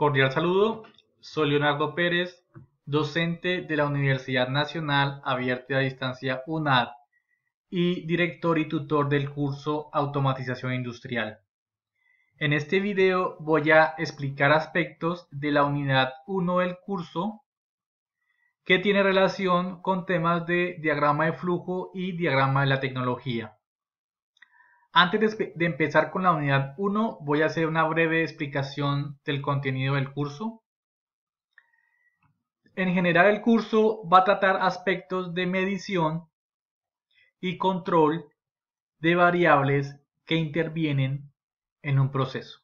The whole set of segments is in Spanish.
Cordial saludo, soy Leonardo Pérez, docente de la Universidad Nacional Abierta a Distancia UNAD y director y tutor del curso Automatización Industrial. En este video voy a explicar aspectos de la unidad 1 del curso que tiene relación con temas de diagrama de flujo y diagrama de la tecnología. Antes de, empezar con la unidad 1, voy a hacer una breve explicación del contenido del curso. En general, el curso va a tratar aspectos de medición y control de variables que intervienen en un proceso.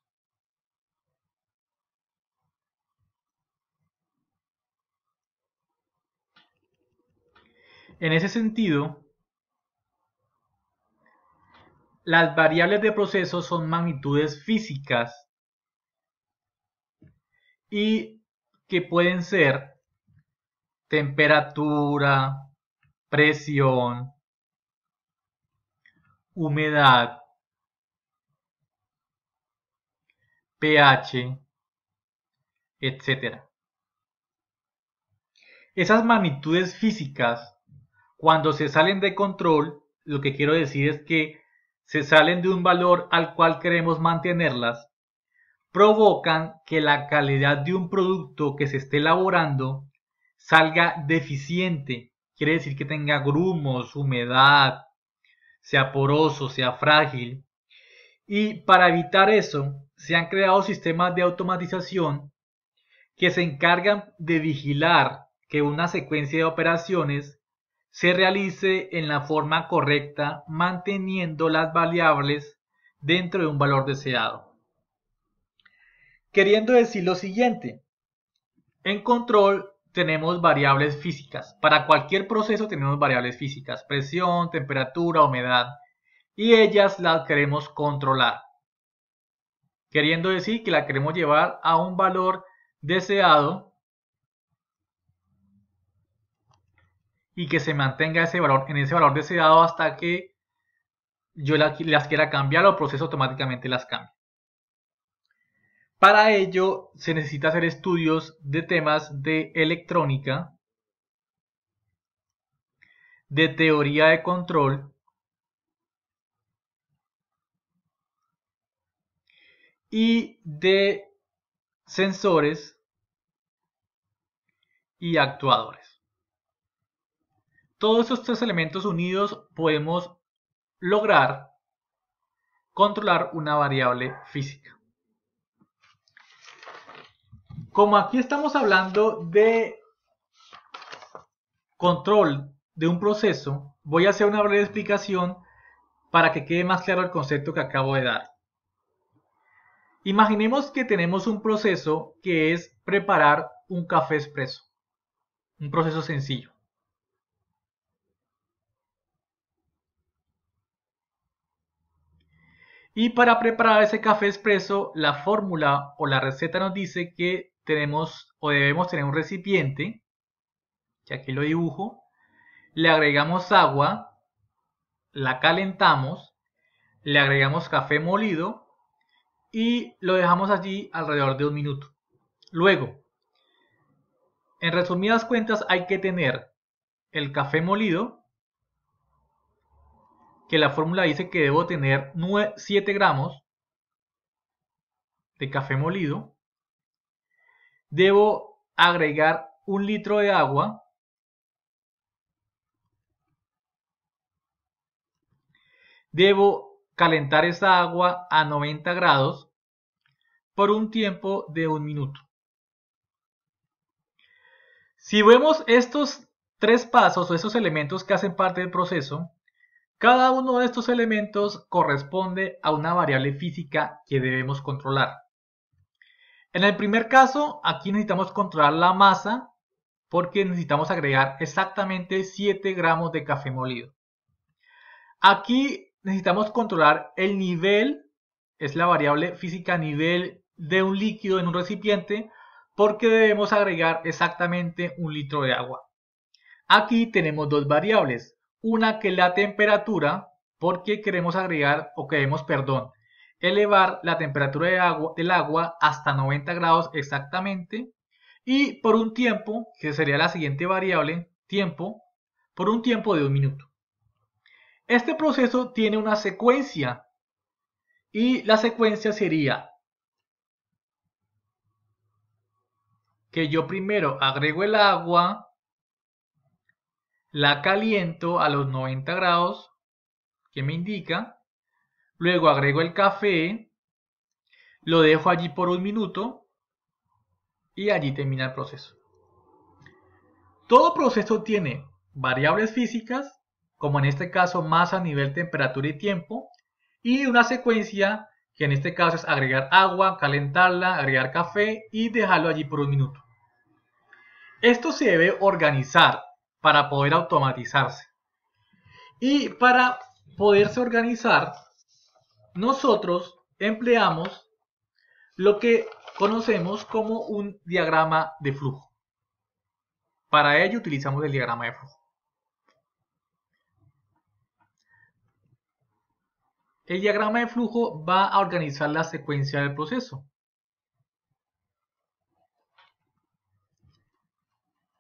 En ese sentido, las variables de proceso son magnitudes físicas y que pueden ser temperatura, presión, humedad, pH, etc. Esas magnitudes físicas, cuando se salen de control, lo que quiero decir es que se salen de un valor al cual queremos mantenerlas, provocan que la calidad de un producto que se esté elaborando salga deficiente, quiere decir que tenga grumos, humedad, sea poroso, sea frágil. Y para evitar eso, se han creado sistemas de automatización que se encargan de vigilar que una secuencia de operaciones se realice en la forma correcta manteniendo las variables dentro de un valor deseado. Queriendo decir lo siguiente, en control tenemos variables físicas. Para cualquier proceso tenemos variables físicas, presión, temperatura, humedad, y ellas las queremos controlar. Queriendo decir que la queremos llevar a un valor deseado y que se mantenga ese valor, en ese valor deseado hasta que yo las, quiera cambiar o el proceso automáticamente las cambie. Para ello se necesita hacer estudios de temas de electrónica, de teoría de control y de sensores y actuadores. Todos estos tres elementos unidos podemos lograr controlar una variable física. Como aquí estamos hablando de control de un proceso, voy a hacer una breve explicación para que quede más claro el concepto que acabo de dar. Imaginemos que tenemos un proceso que es preparar un café expreso. Un proceso sencillo. Y para preparar ese café expreso, la fórmula o la receta nos dice que tenemos o debemos tener un recipiente, que aquí lo dibujo, le agregamos agua, la calentamos, le agregamos café molido y lo dejamos allí alrededor de un minuto. Luego, en resumidas cuentas hay que tener el café molido, que la fórmula dice que debo tener 7 gramos de café molido. Debo agregar un litro de agua. Debo calentar esa agua a 90 grados por un tiempo de un minuto. Si vemos estos tres pasos o esos elementos que hacen parte del proceso, cada uno de estos elementos corresponde a una variable física que debemos controlar. En el primer caso, aquí necesitamos controlar la masa porque necesitamos agregar exactamente 7 gramos de café molido. Aquí necesitamos controlar el nivel, es la variable física nivel de un líquido en un recipiente, porque debemos agregar exactamente un litro de agua. Aquí tenemos dos variables, una que la temperatura, porque queremos agregar o queremos, perdón, elevar la temperatura del agua hasta 90 grados exactamente y por un tiempo, que sería la siguiente variable, tiempo, por un tiempo de un minuto. Este proceso tiene una secuencia y la secuencia sería que yo primero agrego el agua, la caliento a los 90 grados que me indica, luego agrego el café, lo dejo allí por un minuto y allí termina el proceso. Todo proceso tiene variables físicas, como en este caso masa, nivel, temperatura y tiempo, y una secuencia que en este caso es agregar agua, calentarla, agregar café y dejarlo allí por un minuto. Esto se debe organizar para poder automatizarse. Y para poderse organizar, nosotros empleamos lo que conocemos como un diagrama de flujo. Para ello utilizamos el diagrama de flujo. El diagrama de flujo va a organizar la secuencia del proceso.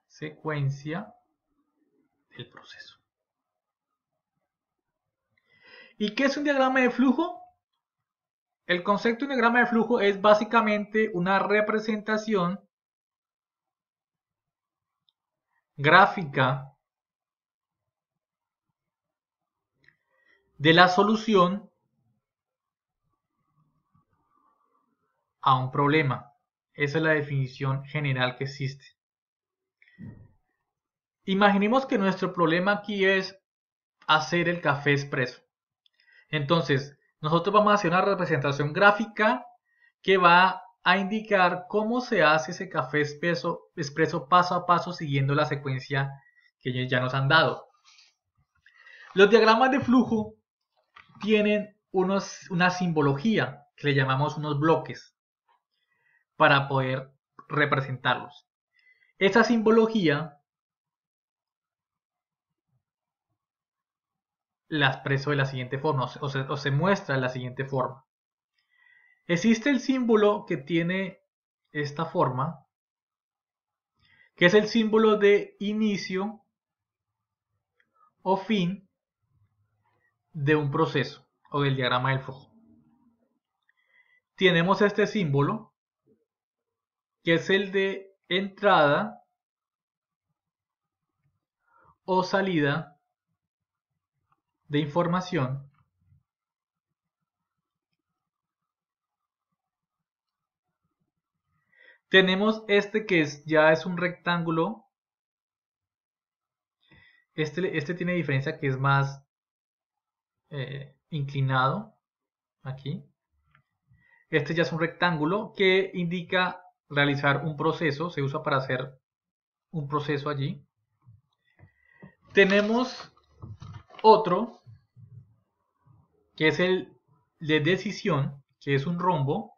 Secuencia el proceso. ¿Y qué es un diagrama de flujo? El concepto de diagrama de flujo es básicamente una representación gráfica de la solución a un problema. Esa es la definición general que existe. Imaginemos que nuestro problema aquí es hacer el café expreso. Entonces, nosotros vamos a hacer una representación gráfica que va a indicar cómo se hace ese café expreso, paso a paso siguiendo la secuencia que ellos ya nos han dado. Los diagramas de flujo tienen una simbología que le llamamos unos bloques para poder representarlos. Esa simbología la expreso de la siguiente forma o se, muestra de la siguiente forma. Existe el símbolo que tiene esta forma, que es el símbolo de inicio o fin de un proceso o del diagrama del flujo. Tenemos este símbolo, que es el de entrada o salida de información tenemos este que es, ya es un rectángulo este, este tiene diferencia que es más eh, inclinado aquí este ya es un rectángulo que indica realizar un proceso se usa para hacer un proceso allí tenemos otro, que es el de decisión, que es un rombo.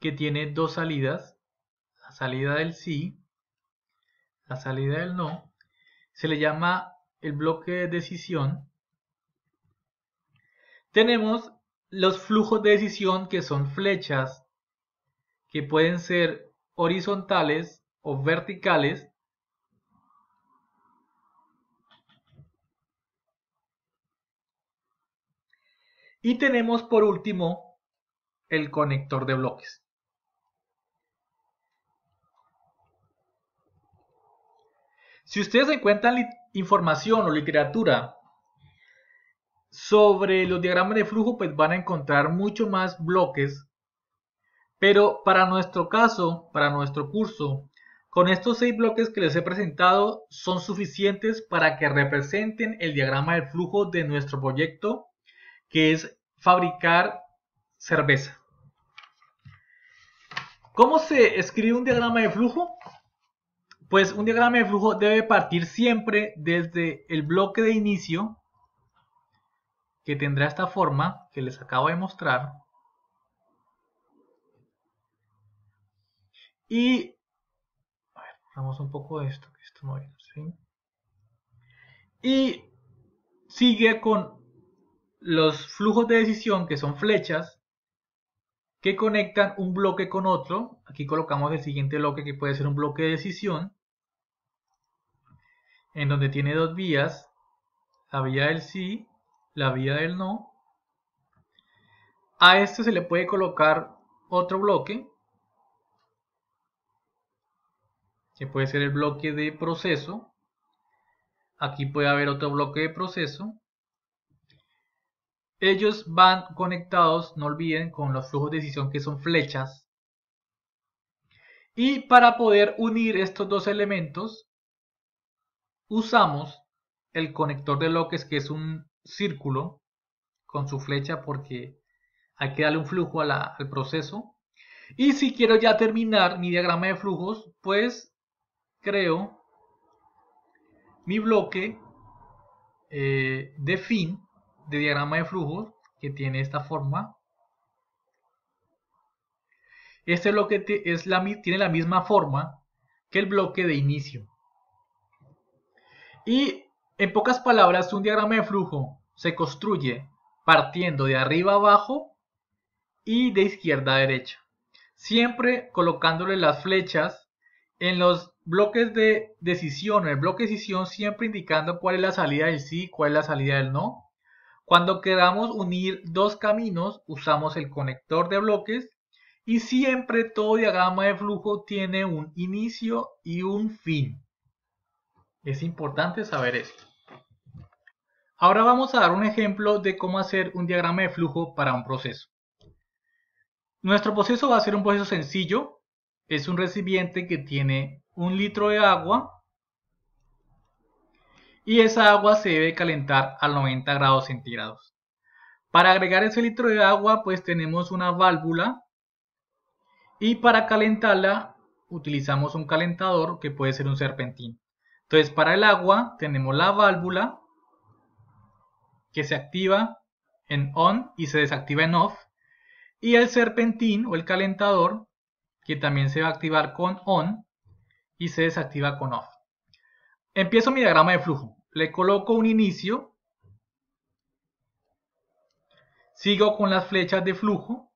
que tiene dos salidas, la salida del sí, la salida del no, se le llama el bloque de decisión. Tenemos los flujos de decisión que son flechas, que pueden ser horizontales o verticales, Y tenemos por último el conector de bloques. Si ustedes encuentran información o literatura sobre los diagramas de flujo, pues van a encontrar mucho más bloques. Pero para nuestro caso, para nuestro curso, con estos seis bloques que les he presentado son suficientes para que representen el diagrama de flujo de nuestro proyecto que es fabricar cerveza. ¿Cómo se escribe un diagrama de flujo? Pues un diagrama de flujo debe partir siempre desde el bloque de inicio, que tendrá esta forma que les acabo de mostrar. Y... A ver, vamos un poco de esto, que esto no Y sigue con los flujos de decisión, que son flechas, que conectan un bloque con otro. Aquí colocamos el siguiente bloque que puede ser un bloque de decisión, en donde tiene dos vías, la vía del sí, la vía del no. A este se le puede colocar otro bloque, que puede ser el bloque de proceso. Aquí puede haber otro bloque de proceso. Ellos van conectados, no olviden, con los flujos de decisión que son flechas. Y para poder unir estos dos elementos, usamos el conector de loques, que es un círculo con su flecha porque hay que darle un flujo al proceso. Y si quiero ya terminar mi diagrama de flujos, pues creo mi bloque eh, de fin de diagrama de flujo que tiene esta forma. Este bloque es la, tiene la misma forma que el bloque de inicio. Y en pocas palabras, un diagrama de flujo se construye partiendo de arriba abajo y de izquierda a derecha. Siempre colocándole las flechas en los bloques de decisión, en el bloque decisión siempre indicando cuál es la salida del sí, cuál es la salida del no. Cuando queramos unir dos caminos, usamos el conector de bloques y siempre todo diagrama de flujo tiene un inicio y un fin. Es importante saber esto. Ahora vamos a dar un ejemplo de cómo hacer un diagrama de flujo para un proceso. Nuestro proceso va a ser un proceso sencillo. Es un recipiente que tiene un litro de agua y esa agua se debe calentar a 90 grados centígrados. Para agregar ese litro de agua pues tenemos una válvula y para calentarla utilizamos un calentador que puede ser un serpentín. Entonces para el agua tenemos la válvula que se activa en on y se desactiva en off y el serpentín o el calentador que también se va a activar con on y se desactiva con off. Empiezo mi diagrama de flujo. Le coloco un inicio. Sigo con las flechas de flujo.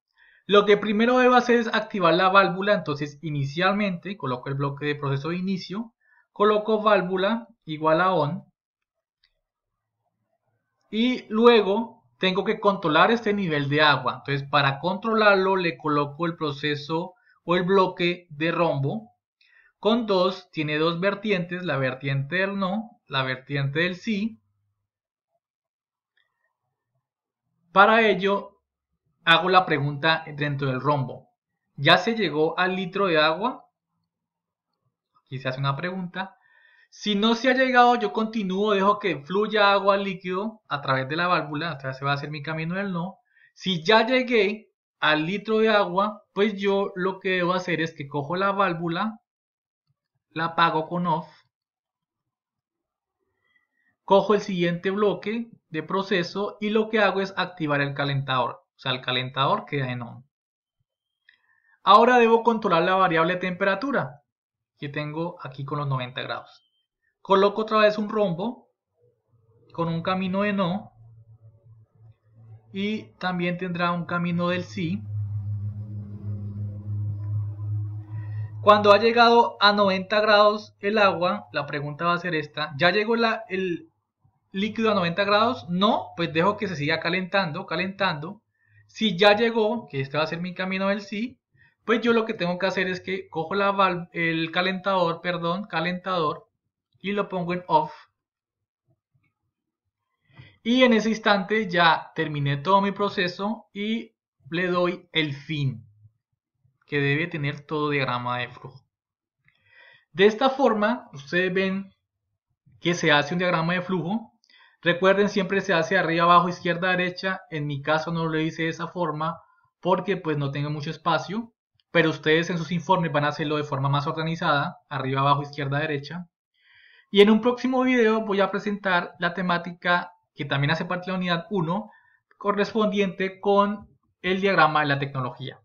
Lo que primero debo hacer es activar la válvula. Entonces inicialmente coloco el bloque de proceso de inicio. Coloco válvula igual a on. Y luego tengo que controlar este nivel de agua. Entonces para controlarlo le coloco el proceso o el bloque de rombo con 2 tiene dos vertientes, la vertiente del no, la vertiente del sí. Para ello, hago la pregunta dentro del rombo. ¿Ya se llegó al litro de agua? Aquí se hace una pregunta. Si no se ha llegado, yo continúo, dejo que fluya agua líquido a través de la válvula, o sea, se va a hacer mi camino del no. Si ya llegué al litro de agua, pues yo lo que debo hacer es que cojo la válvula, la apago con off. Cojo el siguiente bloque de proceso y lo que hago es activar el calentador. O sea, el calentador queda en on. Ahora debo controlar la variable temperatura que tengo aquí con los 90 grados. Coloco otra vez un rombo con un camino de no y también tendrá un camino del sí Cuando ha llegado a 90 grados el agua, la pregunta va a ser esta. ¿Ya llegó el líquido a 90 grados? No, pues dejo que se siga calentando, calentando. Si ya llegó, que este va a ser mi camino del sí, pues yo lo que tengo que hacer es que cojo la el calentador, perdón, calentador, y lo pongo en off. Y en ese instante ya terminé todo mi proceso y le doy el fin que debe tener todo diagrama de flujo. De esta forma, ustedes ven que se hace un diagrama de flujo. Recuerden, siempre se hace arriba, abajo, izquierda, derecha. En mi caso no lo hice de esa forma porque pues no tengo mucho espacio. Pero ustedes en sus informes van a hacerlo de forma más organizada, arriba, abajo, izquierda, derecha. Y en un próximo video voy a presentar la temática que también hace parte de la unidad 1, correspondiente con el diagrama de la tecnología.